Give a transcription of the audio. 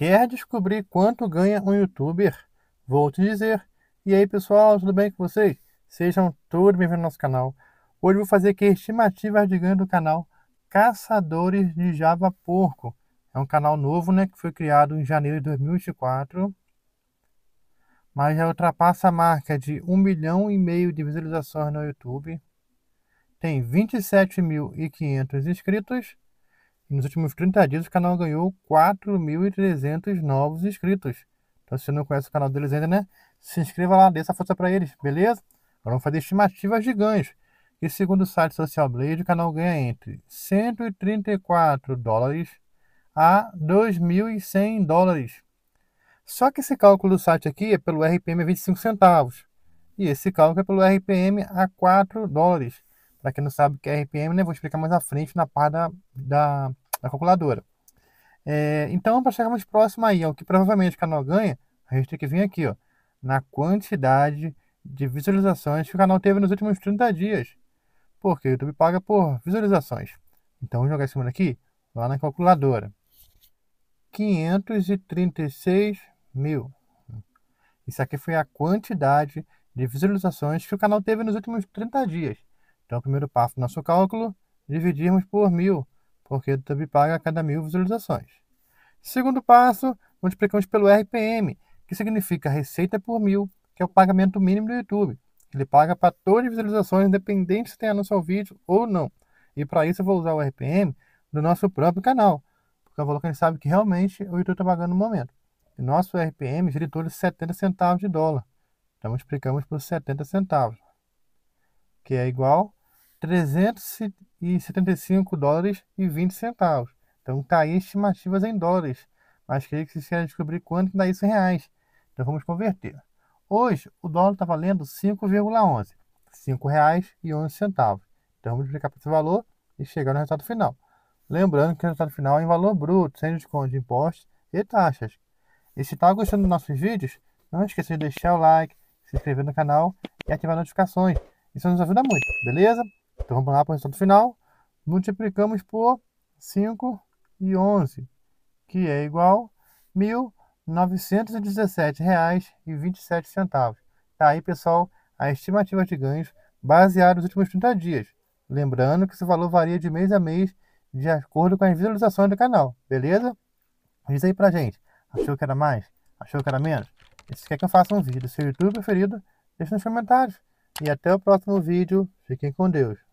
Quer descobrir quanto ganha um youtuber? Vou te dizer. E aí pessoal, tudo bem com vocês? Sejam todos bem-vindos ao nosso canal. Hoje vou fazer aqui estimativas de ganho do canal Caçadores de Java Porco. É um canal novo, né, que foi criado em janeiro de 2024. Mas já ultrapassa a marca de 1 milhão e meio de visualizações no YouTube. Tem 27.500 inscritos e nos últimos 30 dias o canal ganhou 4.300 novos inscritos. Então se você não conhece o canal deles ainda, né? Se inscreva lá, dê essa força para eles, beleza? Agora vamos fazer estimativas de ganhos. E segundo o site Social Blade, o canal ganha entre 134 dólares a 2.100 dólares. Só que esse cálculo do site aqui é pelo RPM a 25 centavos. E esse cálculo é pelo RPM a 4 dólares. Para quem não sabe o que é RPM, né? Vou explicar mais à frente na parte da, da na calculadora. É, então, para chegar mais próximo aí ao que provavelmente o canal ganha, a gente tem que vir aqui ó, na quantidade de visualizações que o canal teve nos últimos 30 dias. Porque o YouTube paga por visualizações. Então, vamos jogar esse número aqui lá na calculadora. 536 mil. Isso aqui foi a quantidade de visualizações que o canal teve nos últimos 30 dias. Então, o primeiro passo do nosso cálculo, dividirmos por mil porque o YouTube paga a cada mil visualizações. Segundo passo, multiplicamos pelo RPM, que significa receita por mil, que é o pagamento mínimo do YouTube. Ele paga para todas as visualizações, independente se tem anúncio ao vídeo ou não. E para isso eu vou usar o RPM do nosso próprio canal, porque é o valor que a gente sabe que realmente o YouTube está pagando no momento. E nosso RPM gira em torno de 70 centavos de dólar. Então multiplicamos por 70 centavos, que é igual 375 dólares e 20 centavos. Então tá aí estimativas em dólares, mas queria que vocês querem descobrir quanto dá isso em reais. Então vamos converter. Hoje o dólar está valendo 5,11, R$ 5,11. Então vamos multiplicar por esse valor e chegar no resultado final. Lembrando que o resultado final é em valor bruto, sem desconto de impostos e taxas. E se está gostando dos nossos vídeos, não esqueça de deixar o like, se inscrever no canal e ativar notificações. Isso nos ajuda muito, beleza? Então vamos lá para o resultado final. Multiplicamos por 5 e 11, que é igual a R$ 1.917,27. Tá aí, pessoal, a estimativa de ganhos baseada nos últimos 30 dias. Lembrando que esse valor varia de mês a mês de acordo com as visualizações do canal, beleza? Diz aí pra gente, achou que era mais? Achou que era menos? E se quer que eu faça um vídeo do seu YouTube preferido, deixa nos comentários. E até o próximo vídeo. Fiquem com Deus.